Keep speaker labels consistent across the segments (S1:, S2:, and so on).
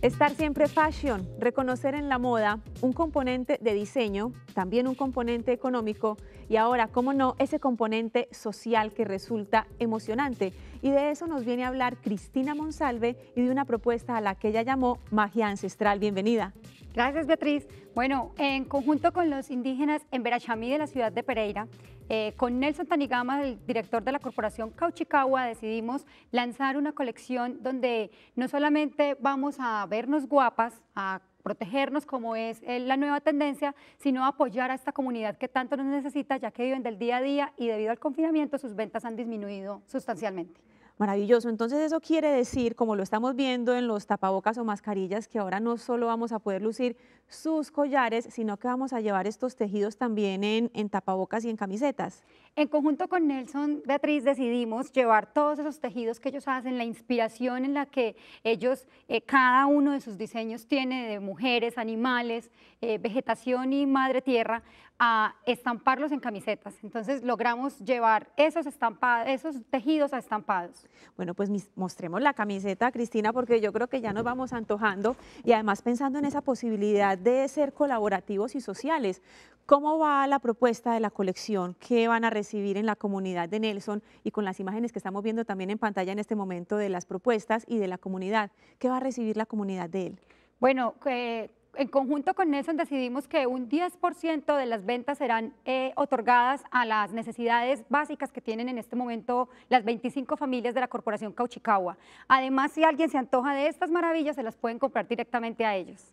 S1: Estar siempre fashion, reconocer en la moda un componente de diseño, también un componente económico y ahora, cómo no, ese componente social que resulta emocionante. Y de eso nos viene a hablar Cristina Monsalve y de una propuesta a la que ella llamó Magia Ancestral. Bienvenida. Gracias, Beatriz. Bueno, en conjunto con los indígenas
S2: en Berachamí de la ciudad de Pereira, eh, con Nelson Tanigama, el director de la corporación Cauchicagua, decidimos lanzar una colección donde no solamente vamos a nos guapas, a protegernos como es eh, la nueva tendencia, sino apoyar a esta comunidad que tanto nos necesita, ya que viven del día a día y debido al confinamiento sus ventas han disminuido
S1: sustancialmente. Maravilloso. Entonces eso quiere decir, como lo estamos viendo en los tapabocas o mascarillas, que ahora no solo vamos a poder lucir sus collares, sino que vamos a llevar estos tejidos también en, tapabocas y en camisetas. En conjunto con Nelson, Beatriz, decidimos llevar
S2: todos esos tejidos que ellos hacen, la inspiración en la que ellos, eh, cada uno de sus diseños tiene de mujeres, animales, eh, vegetación y madre tierra, a
S1: estamparlos en camisetas. Entonces logramos llevar esos, estampados, esos tejidos a estampados. Bueno, pues mostremos la camiseta, Cristina, porque yo creo que ya nos vamos antojando y además pensando en esa posibilidad de ser colaborativos y sociales. ¿Cómo va la propuesta de la colección? ¿Qué van a recibir en la comunidad de Nelson? Y con las imágenes que estamos viendo también en pantalla en este momento de las propuestas y de la comunidad, ¿qué va a recibir la comunidad de él? Bueno, que eh, en conjunto con Nelson decidimos que un 10% de las ventas
S2: serán eh, otorgadas a las necesidades básicas que tienen en este momento las 25 familias de la Corporación Cauchicagua. Además, si alguien se antoja de estas maravillas, se las pueden comprar
S1: directamente a ellos.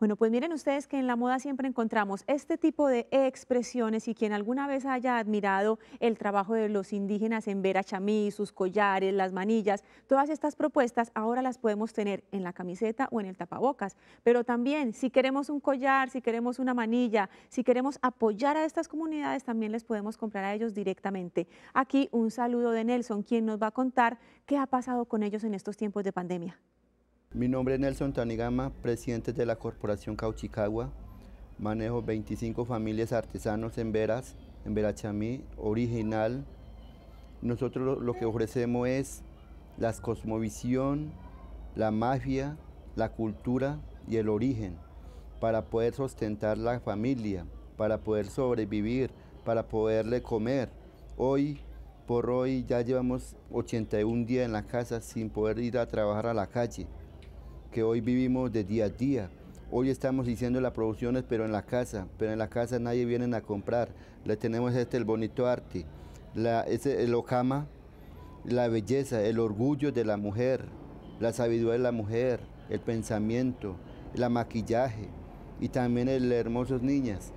S1: Bueno, pues miren ustedes que en la moda siempre encontramos este tipo de expresiones y quien alguna vez haya admirado el trabajo de los indígenas en ver a chamí, sus collares, las manillas, todas estas propuestas ahora las podemos tener en la camiseta o en el tapabocas. Pero también si queremos un collar, si queremos una manilla, si queremos apoyar a estas comunidades, también les podemos comprar a ellos directamente. Aquí un saludo de Nelson, quien nos va a contar qué ha pasado con ellos en estos tiempos de pandemia.
S3: Mi nombre es Nelson Tanigama, presidente de la Corporación Cauchicagua. Manejo 25 familias artesanos en Veras, en Verachamí, original. Nosotros lo que ofrecemos es la cosmovisión, la mafia, la cultura y el origen para poder sostentar la familia, para poder sobrevivir, para poderle comer. Hoy por hoy ya llevamos 81 días en la casa sin poder ir a trabajar a la calle que hoy vivimos de día a día. Hoy estamos haciendo las producciones, pero en la casa, pero en la casa nadie viene a comprar. Le tenemos este, el bonito arte, la, el ocama, la belleza, el orgullo de la mujer, la sabiduría de la mujer, el pensamiento, el maquillaje y también el hermosos niñas.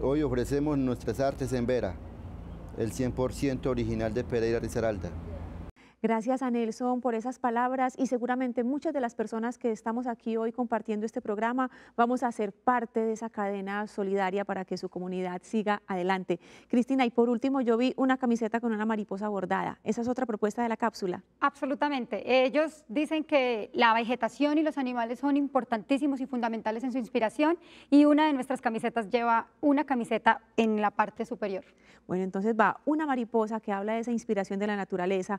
S3: Hoy ofrecemos nuestras artes en Vera, el 100% original de Pereira Risaralda.
S1: Gracias a Nelson por esas palabras y seguramente muchas de las personas que estamos aquí hoy compartiendo este programa vamos a ser parte de esa cadena solidaria para que su comunidad siga adelante. Cristina, y por último yo vi una camiseta con una mariposa bordada. Esa es otra propuesta de la cápsula.
S2: Absolutamente.
S1: Ellos dicen que la vegetación y los animales son
S2: importantísimos y fundamentales en su inspiración y una de nuestras camisetas lleva una camiseta en
S1: la parte superior. Bueno, entonces va una mariposa que habla de esa inspiración de la naturaleza,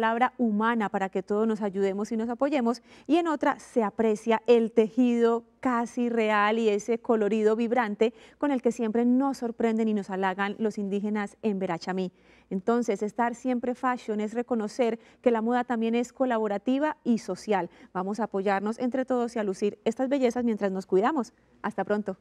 S1: palabra humana para que todos nos ayudemos y nos apoyemos, y en otra se aprecia el tejido casi real y ese colorido vibrante con el que siempre nos sorprenden y nos halagan los indígenas en Verachamí. Entonces, estar siempre fashion es reconocer que la moda también es colaborativa y social. Vamos a apoyarnos entre todos y a lucir estas bellezas mientras nos cuidamos. Hasta pronto.